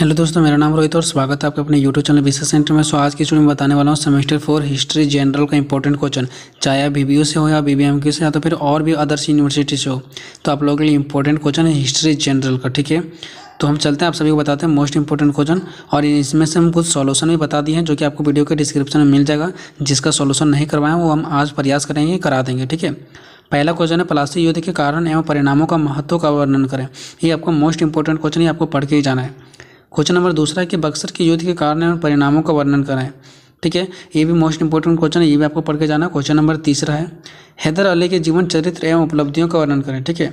hello दोस्तों मेरा नाम रोहित और स्वागत है आपका अपने यूट्यूब चैनल विशेष सेंटर में सो आज की स्टूडियो में बताने वाला हूँ सेमेस्टर फोर हिस्ट्री जनरल का इंपॉर्टेंट क्वेश्चन चाहे आप बी से हो या बी बी से या तो फिर और भी अदर्स यूनिवर्सिटी से हो तो आप लोगों के लिए इंपॉर्टेंट क्वेश्चन है हिस्ट्री जनरल का ठीक है तो हम चलते हैं आप सभी को बताते हैं मोस्ट इंपॉर्टेंट क्वेश्चन और इसमें से हम कुछ सॉल्यूशन भी बता दिए हैं जो कि आपको वीडियो के डिस्क्रिप्शन में मिल जाएगा जिसका सॉल्यूशन नहीं करवाएं वो हम आज प्रयास करेंगे करा देंगे ठीक है पहला क्वेश्चन है प्लास्टिक युद्ध के कारण एवं परिणामों का महत्व का वर्णन करें ये आपका मोस्ट इंपॉर्टेंट क्वेश्चन ही आपको पढ़ के ही जाना है क्वेश्चन नंबर दूसरा है कि बक्सर के युद्ध के कारण और परिणामों का वर्णन करें ठीक है ये भी मोस्ट इंपॉर्टेंट क्वेश्चन है ये भी आपको पढ़ के जाना क्वेश्चन नंबर तीसरा है हैदर अली के जीवन चरित्र एवं उपलब्धियों का वर्णन करें ठीक है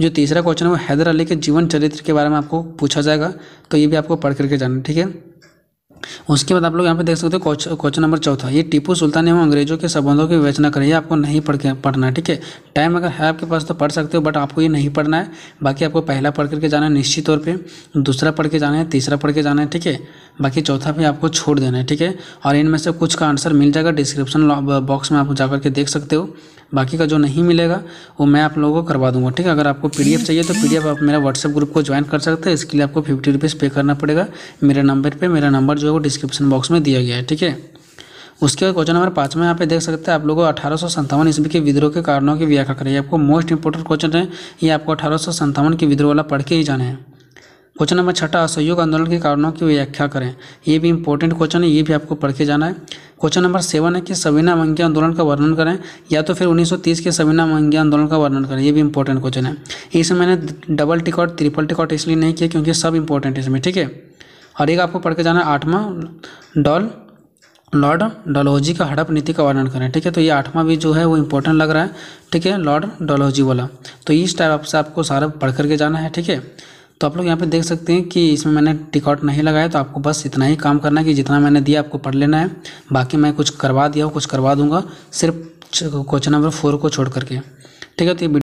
जो तीसरा क्वेश्चन है वो हैदर अली के जीवन चरित्र के बारे में आपको पूछा जाएगा तो ये भी आपको पढ़ करके जाना ठीक है उसके बाद आप लोग यहाँ पे देख सकते हो क्वेश्चन नंबर चौथा ये टीपू सुल्तान एवं अंग्रेजों के संबंधों की विवेचना करें ये आपको नहीं पढ़ के पढ़ना ठीक है टाइम अगर है आपके पास तो पढ़ सकते हो बट आपको ये नहीं पढ़ना है बाकी आपको पहला पढ़ करके जाना है निश्चित तौर पर दूसरा पढ़ के जाना है तीसरा पढ़ के जाना है ठीक है बाकी चौथा भी आपको छोड़ देना है ठीक है और इनमें से कुछ का आंसर मिल जाएगा डिस्क्रिप्शन बॉक्स में आप जा करके देख सकते हो बाकी का जो नहीं मिलेगा वो मैं आप लोगों को करवा दूंगा ठीक है अगर आपको पी चाहिए तो पी आप मेरा व्हाट्सअप ग्रुप को ज्वाइन कर सकते हैं इसके लिए आपको फिफ्टी रुपीज़ पे करना पड़ेगा मेरे नंबर पर मेरा नंबर जो है वो डिस्क्रिप्शन बॉक्स में दिया गया है ठीक है उसके बाद क्वेश्चन नंबर पाँच में यहाँ पे देख सकते हैं आप लोगों अठारह सौ संतावन ईस्वी के विद्रोह के कारणों की व्याख्या करिए आपको मोस्ट इंपॉर्टेंट क्वेश्चन है ये आपको अठारह सौ संतावन के विद्रोह वाला पढ़ के ही जाना है क्वेश्चन नंबर छठा असहयोग आंदोलन के कारणों की व्याख्या करें ये भी इंपॉर्टेंट क्वेश्चन है ये भी आपको पढ़ के जाना है क्वेश्चन नंबर सेवन है कि सविना मंगे आंदोलन का वर्णन करें या तो फिर 1930 के सविना मंगे आंदोलन का वर्णन करें ये भी इंपॉर्टेंट क्वेश्चन है इसमें मैंने डबल टिकट ट्रिपल टिकॉट इसलिए नहीं किया क्योंकि सब इंपॉर्टेंट है इसमें ठीक है और एक आपको पढ़ के जाना है आठवां डॉल लॉर्ड डलहौजी का हड़प नीति का वर्णन करें ठीक है तो ये आठवां भी जो है वो इंपॉर्टेंट लग रहा है ठीक है लॉर्ड डलहौजी वाला तो इस टाइप आपसे आपको सारा पढ़ करके जाना है ठीक है तो आप लोग यहाँ पे देख सकते हैं कि इसमें मैंने टिकॉट नहीं लगाया तो आपको बस इतना ही काम करना है कि जितना मैंने दिया आपको पढ़ लेना है बाकी मैं कुछ करवा दिया हूँ कुछ करवा दूंगा सिर्फ क्वेश्चन नंबर फोर को छोड़ करके ठीक है तो ये